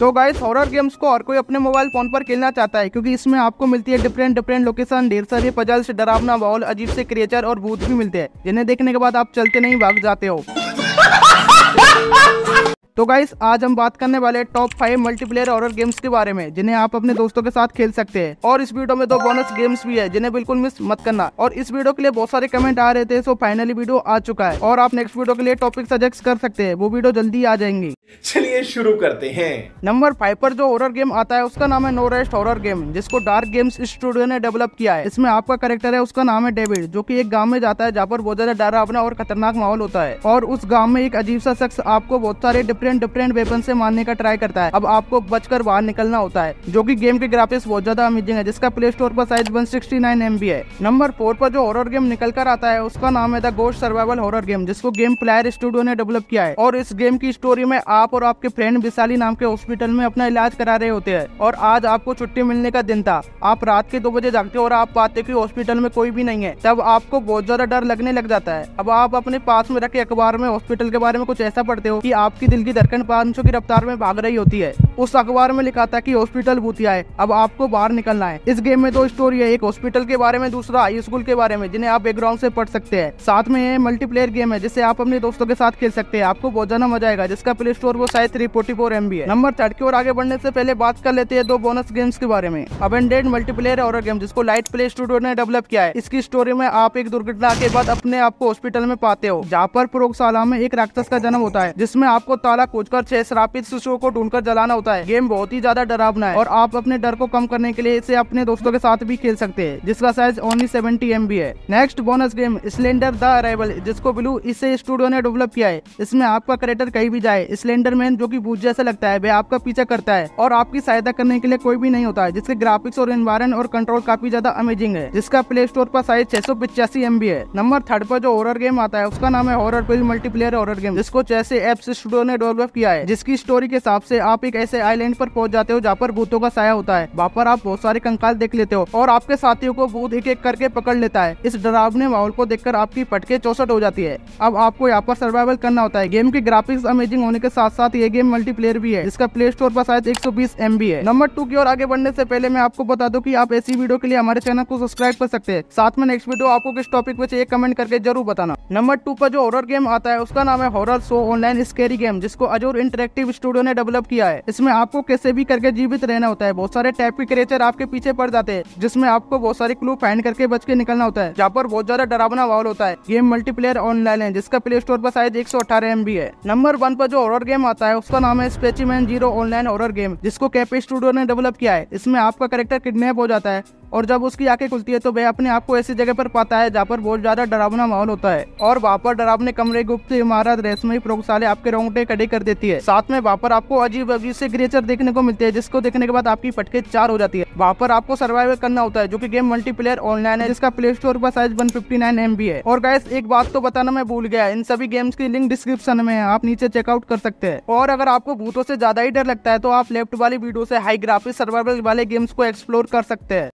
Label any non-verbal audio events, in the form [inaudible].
तो guys horror games को और कोई अपने मोबाइल फ़ोन पर खेलना चाहता है क्योंकि इसमें आपको मिलती है डिफरेंट डिफरेंट लोकेशन ढेर सारे से डरावना बॉल अजीब से क्रिएचर और भूत भी मिलते हैं जिन्हें देखने के बाद आप चलते नहीं भाग जाते हो [laughs] तो गाइस आज हम बात करने वाले top five multiplayer horror games के बारे में जिन्हें आप अपने दोस्तों के साथ खेल सकते हैं और इस वीडियो में दो बोनस गेम्स भी है जिन्हें बिल्कुल मिस मत करना और इस वीडियो के लिए बहुत सारे कमेंट आ रहे थे सो फाइनली वीडियो आ चुका है और आप नेक्स्ट वीडियो के लिए टॉपिक सजेस्ट कर सकते हैं वो वीडियो जल्दी आ जाएंगे चलिए शुरू करते हैं नंबर फाइव पर जो हॉरर गेम आता है उसका नाम है नो रेस्ट हॉरर गेम जिसको डार्क गेम्स स्टूडियो ने डेवलप किया है इसमें आपका करेक्टर है उसका नाम है डेविड जो कि एक गांव में जाता है जहाँ पर बहुत ज्यादा डरा अपना और खतरनाक माहौल होता है और उस गांव में एक अजीब सा शख्स आपको बहुत सारे डिफरेंट डिफरेंट वेपन से मारने का ट्राई करता है अब आपको बचकर बाहर निकलना होता है जो की गेम के ग्राफिक्स बहुत ज्यादा अमेजिंग है जिसका प्ले स्टोर पर size one sixty nine M B है नंबर फोर पर जो हॉरर गेम निकल कर आता है उसका नाम है the ghost survival horror game जिसको गेम प्लेयर स्टूडियो ने डेवलप किया है और इस गेम की स्टोरी में आप और आपके फ्रेंड विशाली नाम के हॉस्पिटल में अपना इलाज करा रहे होते हैं और आज आपको छुट्टी मिलने का दिन था आप रात के दो बजे जागते हो और आप पाते कि हॉस्पिटल में कोई भी नहीं है तब आपको बहुत ज्यादा डर लगने लग जाता है अब आप अपने पास में रखे अखबार में हॉस्पिटल के बारे में कुछ ऐसा पढ़ते हो की आपकी दिल की धड़कन पांच की रफ्तार में भाग रही होती है उस अखबार में लिखा था की हॉस्पिटल भूतिया है अब आपको बाहर निकलना है इस गेम में दो स्टोरी है एक हॉस्पिटल के बारे में दूसरा हाई स्कूल के बारे में जिन्हें आप बैकग्राउंड से पढ़ सकते हैं साथ में मल्टीप्लेयर गेम है जिसे आप अपने दोस्तों के साथ खेल सकते हैं आपको बहुत ज्यादा मजा आएगा जिसका प्ले स्टोर स्टोर वो size three forty four M B है नंबर थर्ड की ओर आगे बढ़ने से पहले बात कर लेते हैं दो बोनस गेम्स के बारे में अबेंडेड मल्टीप्लेयर और गेम जिसको लाइट प्ले स्टूडियो ने डेवलप किया है इसकी स्टोरी में आप एक दुर्घटना के बाद अपने आप को हॉस्पिटल में पाते हो जहाँ पर प्रयोगशाला में एक राक्षस का जन्म होता है जिसमें आपको ताला कर छह श्रापित शिशुओं को ढूंढकर जलाना होता है गेम बहुत ही ज्यादा डरावना है और आप अपने डर को कम करने के लिए इसे अपने दोस्तों के साथ भी खेल सकते हैं जिसका साइज ओनली सेवेंटी एम है next bonus game slender the arrival जिसको ब्लू इसे स्टूडियो ने डेवलप किया है इसमें आपका करेक्टर कहीं भी जाए स्लेंडर स्लेंडरमैन जो कि भूत जैसा लगता है वह आपका पीछा करता है और आपकी सहायता करने के लिए कोई भी नहीं होता है जिसके ग्राफिक्स और एनवायरन और कंट्रोल काफी ज्यादा अमेजिंग है जिसका प्ले स्टोर पर साइज छह सौ पिचासी एम बी है नंबर थर्ड पर जो हॉरर गेम आता है उसका नाम है horror film multiplayer horror game जिसको जैसे एप स्टूडियो ने डेवलप किया है जिसकी स्टोरी के हिसाब से आप एक ऐसे आईलैंड पर पहुंच जाते हो जहाँ पर भूतों का साया होता है वहाँ पर आप बहुत सारे कंकाल देख लेते हो और आपके साथियों को भूत एक एक करके पकड़ लेता है इस डरावने माहौल को देखकर आपकी पटके चौसठ हो जाती है अब आपको यहाँ पर सर्वाइवल करना होता है गेम के ग्राफिक्स अमेजिंग होने के साथ साथ साथ ये गेम मल्टीप्लेयर भी है जिसका प्ले स्टोर पर शायद एक सौ बीस है नंबर टू की ओर आगे बढ़ने से पहले मैं आपको बता दूं कि आप ऐसी वीडियो के लिए हमारे चैनल को सब्सक्राइब कर सकते हैं साथ में नेक्स्ट वीडियो आपको किस टॉपिक पे चाहिए कमेंट करके जरूर बताना नंबर टू पर जो हॉरर गेम आता है उसका नाम है horror show online scary game जिसको अजोर इंटरेक्टिव स्टूडियो ने डेवलप किया है इसमें आपको कैसे भी करके जीवित रहना होता है बहुत सारे टाइप के क्रिएचर आपके पीछे पड़ जाते हैं जिसमें आपको बहुत सारे क्लू फाइंड करके बच के निकलना होता है जहाँ पर बहुत ज्यादा डरावना वाल होता है गेम मल्टीप्लेयर ऑनलाइन है जिसका प्ले स्टोर पर शायद एक सौ है नंबर वन पर जो हॉरर गेम आता है उसका नाम है specimen zero online horror game जिसको कैपे स्टूडियो ने डेवलप किया है इसमें आपका करेक्टर किडनेप हो जाता है और जब उसकी आंखें खुलती है तो वह अपने आप को ऐसी जगह पर पाता है जहाँ पर बहुत ज्यादा डरावना माहौल होता है और वहाँ पर डरावने कमरे गुप्त इमारत रेशमी प्रोगशाले आपके रोंगटे खड़े कर देती है साथ में वहाँ पर आपको अजीब अजीब से ग्रेचर देखने को मिलते हैं जिसको देखने के बाद आपकी पटके चार हो जाती है वहाँ पर आपको सर्वाइव करना होता है जो की गेम मल्टीप्लेयर ऑनलाइन है जिसका प्ले स्टोर पर size one fifty nine M B है और गैस एक बात तो बताना मैं भूल गया इन सभी गेम्स की लिंक डिस्क्रिप्शन में है आप नीचे चेकआउट कर सकते हैं और अगर आपको भूतों से ज्यादा ही डर लगता है तो आप लेफ्ट वाली वीडियो से हाई ग्राफिक सर्वाइवल वाले गेम्स को एक्सप्लोर कर सकते हैं